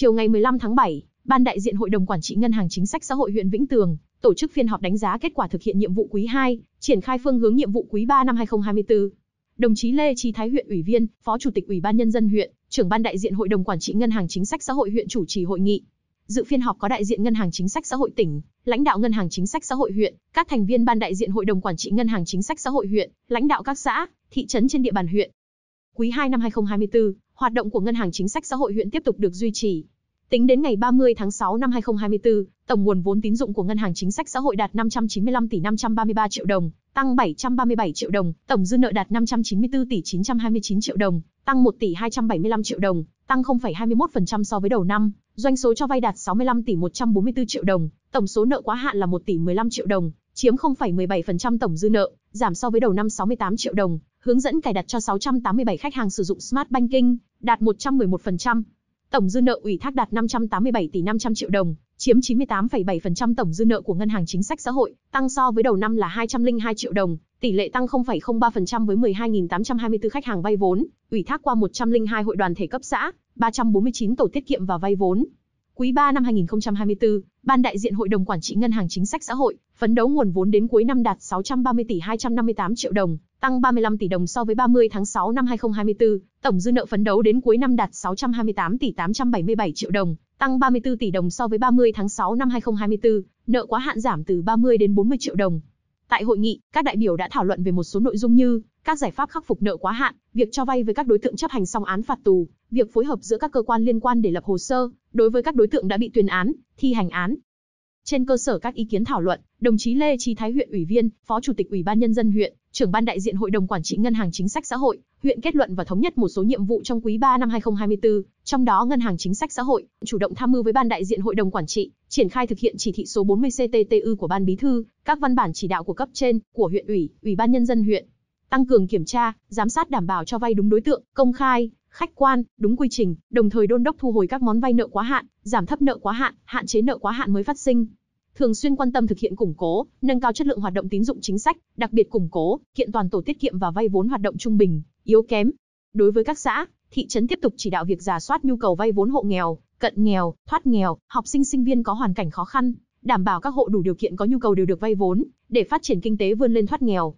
Chiều ngày 15 tháng 7, Ban đại diện Hội đồng Quản trị Ngân hàng Chính sách Xã hội huyện Vĩnh Tường tổ chức phiên họp đánh giá kết quả thực hiện nhiệm vụ quý 2, triển khai phương hướng nhiệm vụ quý 3 năm 2024. Đồng chí Lê Trí Thái huyện ủy viên, Phó Chủ tịch Ủy ban nhân dân huyện, trưởng ban đại diện Hội đồng Quản trị Ngân hàng Chính sách Xã hội huyện chủ trì hội nghị. Dự phiên họp có đại diện Ngân hàng Chính sách Xã hội tỉnh, lãnh đạo Ngân hàng Chính sách Xã hội huyện, các thành viên ban đại diện Hội đồng Quản trị Ngân hàng Chính sách Xã hội huyện, lãnh đạo các xã, thị trấn trên địa bàn huyện. Quý 2 năm 2024, hoạt động của Ngân hàng Chính sách Xã hội huyện tiếp tục được duy trì. Tính đến ngày 30 tháng 6 năm 2024, tổng nguồn vốn tín dụng của Ngân hàng Chính sách Xã hội đạt 595 tỷ 533 triệu đồng, tăng 737 triệu đồng, tổng dư nợ đạt 594 tỷ 929 triệu đồng, tăng 1 tỷ 275 triệu đồng, tăng 0,21% so với đầu năm, doanh số cho vay đạt 65 tỷ 144 triệu đồng, tổng số nợ quá hạn là 1 tỷ 15 triệu đồng, chiếm 0,17% tổng dư nợ, giảm so với đầu năm 68 triệu đồng, hướng dẫn cài đặt cho 687 khách hàng sử dụng Smart Banking, đạt 111%. Tổng dư nợ ủy thác đạt 587 tỷ 500 triệu đồng, chiếm 98,7% tổng dư nợ của ngân hàng chính sách xã hội, tăng so với đầu năm là 202 triệu đồng, tỷ lệ tăng 0,03% với 12.824 khách hàng vay vốn, ủy thác qua 102 hội đoàn thể cấp xã, 349 tổ tiết kiệm và vay vốn, Quý 3 năm 2024, Ban đại diện Hội đồng Quản trị Ngân hàng Chính sách Xã hội, phấn đấu nguồn vốn đến cuối năm đạt 630 tỷ 258 triệu đồng, tăng 35 tỷ đồng so với 30 tháng 6 năm 2024, tổng dư nợ phấn đấu đến cuối năm đạt 628 tỷ 877 triệu đồng, tăng 34 tỷ đồng so với 30 tháng 6 năm 2024, nợ quá hạn giảm từ 30 đến 40 triệu đồng. Tại hội nghị, các đại biểu đã thảo luận về một số nội dung như các giải pháp khắc phục nợ quá hạn, việc cho vay với các đối tượng chấp hành xong án phạt tù, việc phối hợp giữa các cơ quan liên quan để lập hồ sơ đối với các đối tượng đã bị tuyên án, thi hành án. Trên cơ sở các ý kiến thảo luận, đồng chí Lê Trí Thái huyện ủy viên, Phó Chủ tịch Ủy ban nhân dân huyện, trưởng ban đại diện Hội đồng quản trị Ngân hàng Chính sách xã hội, huyện kết luận và thống nhất một số nhiệm vụ trong quý 3 năm 2024, trong đó Ngân hàng Chính sách xã hội chủ động tham mưu với ban đại diện Hội đồng quản trị, triển khai thực hiện chỉ thị số 40 CTTU của ban bí thư, các văn bản chỉ đạo của cấp trên, của huyện ủy, Ủy ban nhân dân huyện tăng cường kiểm tra, giám sát đảm bảo cho vay đúng đối tượng, công khai, khách quan, đúng quy trình, đồng thời đôn đốc thu hồi các món vay nợ quá hạn, giảm thấp nợ quá hạn, hạn chế nợ quá hạn mới phát sinh. Thường xuyên quan tâm thực hiện củng cố, nâng cao chất lượng hoạt động tín dụng chính sách, đặc biệt củng cố, kiện toàn tổ tiết kiệm và vay vốn hoạt động trung bình, yếu kém. Đối với các xã, thị trấn tiếp tục chỉ đạo việc giả soát nhu cầu vay vốn hộ nghèo, cận nghèo, thoát nghèo, học sinh sinh viên có hoàn cảnh khó khăn, đảm bảo các hộ đủ điều kiện có nhu cầu đều được vay vốn để phát triển kinh tế vươn lên thoát nghèo.